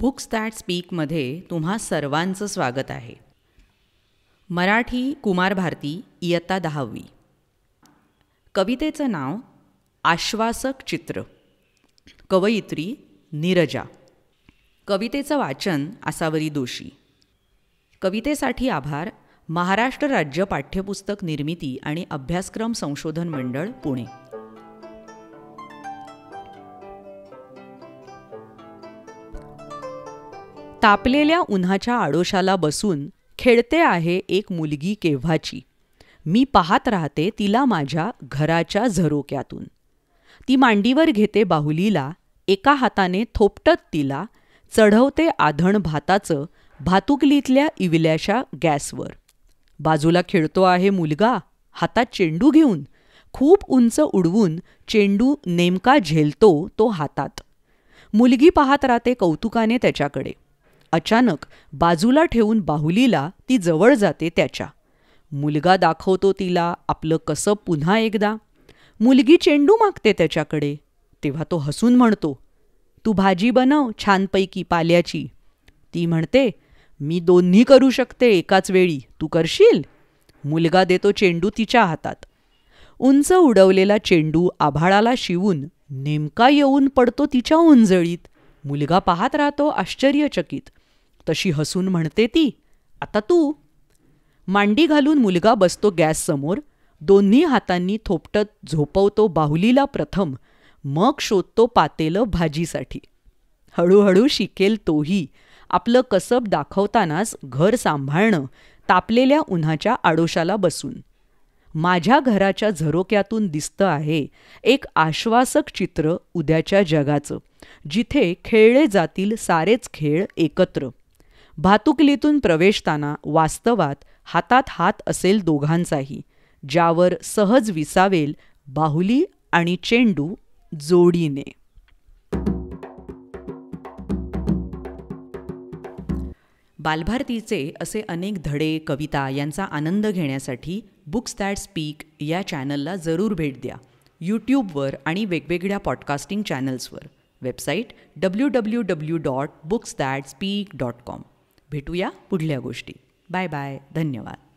books that स्पीकमध्ये तुम्हा सर्वांचं स्वागत आहे मराठी कुमार भारती इयत्ता दहावी कवितेचं नाव आश्वासक चित्र कवयित्री नीरजा कवितेचं वाचन असावरी दोषी कवितेसाठी आभार महाराष्ट्र राज्य पाठ्यपुस्तक निर्मिती आणि अभ्यासक्रम संशोधन मंडळ पुणे तापलेल्या उन्हाच्या आडोशाला बसून खेळते आहे एक मुलगी केव्हाची मी पाहत राहते तिला माझ्या घराच्या झरोक्यातून ती मांडीवर घेते बाहुलीला एका हाताने थोपटत तिला चढवते आधण भाताचं भातुकलीतल्या इवल्याच्या गॅसवर बाजूला खेळतो आहे मुलगा हातात चेंडू घेऊन खूप उंच उडवून चेंडू नेमका झेलतो तो हातात मुलगी पाहत राहते कौतुकाने त्याच्याकडे अचानक बाजूला ठेवून बाहुलीला ती जवळ जाते त्याच्या मुलगा दाखवतो तिला आपलं कसं पुन्हा एकदा मुलगी चेंडू मागते त्याच्याकडे तेव्हा तो हसून म्हणतो तू भाजी बनव छानपैकी पाल्याची ती म्हणते मी दोन्ही करू शकते एकाच वेळी तू करशील मुलगा देतो चेंडू तिच्या हातात उंच उडवलेला चेंडू आभाळाला शिवून नेमका येऊन पडतो तिच्या उंजळीत मुलगा पाहत राहतो आश्चर्यचकित तशी हसून म्हणते ती आता तू मांडी घालून मुलगा बसतो गॅससमोर दोन्ही हातांनी थोपटत झोपवतो बाहुलीला प्रथम मग शोधतो पातेलं भाजीसाठी हळूहळू शिकेल तोही आपलं कसब दाखवतानाच घर सांभाळणं तापलेल्या उन्हाच्या आडोशाला बसून माझ्या घराच्या झरोक्यातून दिसतं आहे एक आश्वासक चित्र उद्याच्या जगाचं जिथे खेळले जातील सारेच खेळ एकत्र भातुकलीतून प्रवेशताना वास्तवात हातात हात असेल दोघांचाही ज्यावर सहज विसावेल बाहुली आणि चेंडू जोडीने बालभारतीचे असे अनेक धडे कविता यांचा आनंद घेण्यासाठी बुक्स दॅट स्पीक या चॅनलला जरूर भेट द्या यूट्यूबवर आणि वेगवेगळ्या पॉडकास्टिंग चॅनल्सवर website W W W dot books that speak dot com भेटूया पुढल्या गोष्टी बाय बाय धन्यवाद